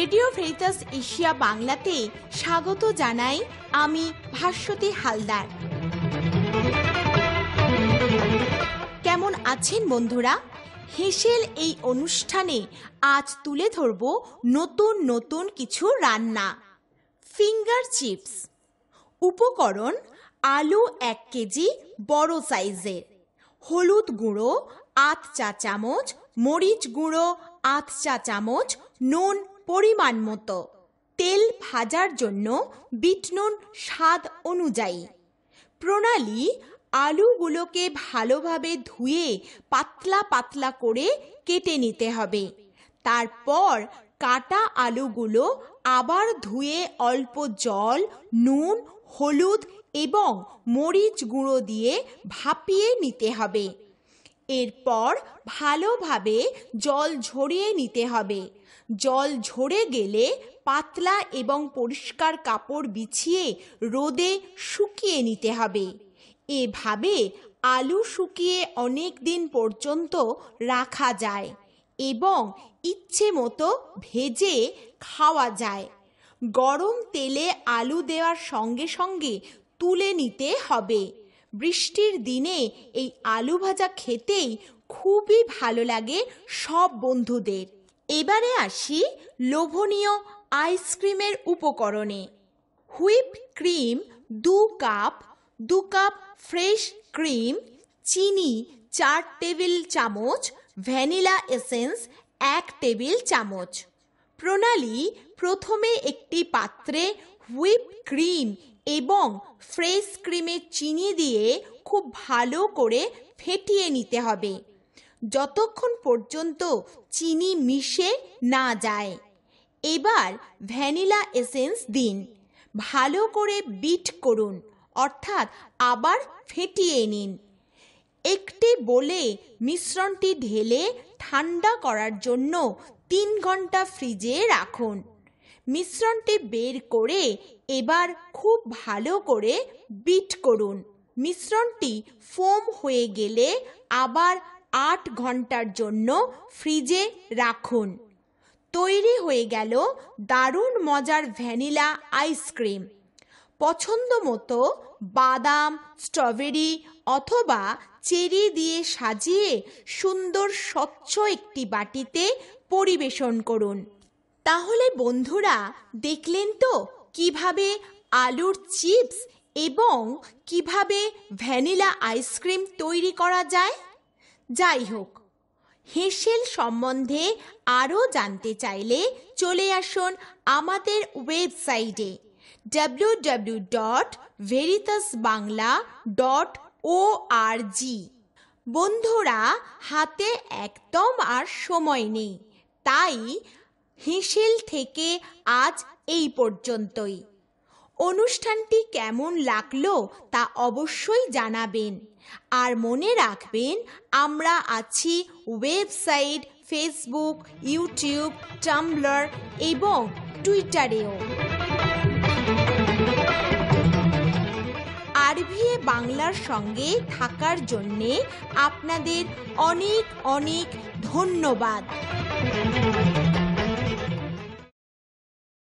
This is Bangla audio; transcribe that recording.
রেডিও ভেরিটাস এশিয়া বাংলাতে স্বাগত জানাই আমি ভাস্বতী হালদার কেমন আছেন বন্ধুরা হেসেল এই অনুষ্ঠানে আজ তুলে ধরব নতুন নতুন কিছু রান্না ফিঙ্গার চিপস উপকরণ আলু এক কেজি বড় সাইজের হলুদ গুঁড়ো আধ চা চামচ মরিচ গুঁড়ো আধ চা চামচ নুন পরিমাণ মতো তেল ভাজার জন্য বিটনুন স্বাদ অনুযায়ী প্রণালী আলুগুলোকে ভালোভাবে ধুয়ে পাতলা পাতলা করে কেটে নিতে হবে তারপর কাটা আলুগুলো আবার ধুয়ে অল্প জল নুন হলুদ এবং মরিচ গুঁড়ো দিয়ে ভাপিয়ে নিতে হবে এরপর ভালোভাবে জল ঝরিয়ে নিতে হবে জল ঝরে গেলে পাতলা এবং পরিষ্কার কাপড় বিছিয়ে রোদে শুকিয়ে নিতে হবে এভাবে আলু শুকিয়ে অনেক দিন পর্যন্ত রাখা যায় এবং ইচ্ছে মতো ভেজে খাওয়া যায় গরম তেলে আলু দেওয়ার সঙ্গে সঙ্গে তুলে নিতে হবে বৃষ্টির দিনে এই আলু ভাজা খেতেই খুবই ভালো লাগে সব বন্ধুদের এবারে আসি লোভনীয় আইসক্রিমের উপকরণে হুইপ ক্রিম দু কাপ দু কাপ ফ্রেশ ক্রিম চিনি চার টেবিল চামচ ভ্যানিলা এসেন্স এক টেবিল চামচ প্রণালী প্রথমে একটি পাত্রে হুইপ ক্রিম এবং ফ্রেশ ক্রিমে চিনি দিয়ে খুব ভালো করে ফেটিয়ে নিতে হবে যতক্ষণ পর্যন্ত চিনি মিশে না যায় এবার ভ্যানিলা এসেন্স দিন ভালো করে বিট করুন অর্থাৎ আবার ফেটিয়ে নিন একটি বলে মিশ্রণটি ঢেলে ঠান্ডা করার জন্য তিন ঘন্টা ফ্রিজে রাখুন মিশ্রণটি বের করে এবার খুব ভালো করে বিট করুন মিশ্রণটি ফোম হয়ে গেলে আবার আট ঘন্টার জন্য ফ্রিজে রাখুন তৈরি হয়ে গেল দারুণ মজার ভ্যানিলা আইসক্রিম পছন্দ মতো বাদাম স্ট্রবেরি অথবা চেরি দিয়ে সাজিয়ে সুন্দর স্বচ্ছ একটি বাটিতে পরিবেশন করুন তাহলে বন্ধুরা দেখলেন তো কিভাবে আলুর চিপস এবং কিভাবে ভ্যানিলা আইসক্রিম তৈরি করা যায় যাই হোক হেসেল সম্বন্ধে আরও জানতে চাইলে চলে আসুন আমাদের ওয়েবসাইটে W dot Veritas Bangla dot O R G বন্ধুরা হাতে একদম আর সময় নেই তাই হিসেল থেকে আজ এই পর্যন্তই অনুষ্ঠানটি কেমন লাগলো তা অবশ্যই জানাবেন আর মনে রাখবেন আমরা আছি ওয়েবসাইট ফেসবুক ইউটিউব টাম্বলার এবং টুইটারেও আরভিএ বাংলার সঙ্গে থাকার জন্যে আপনাদের অনেক অনেক ধন্যবাদ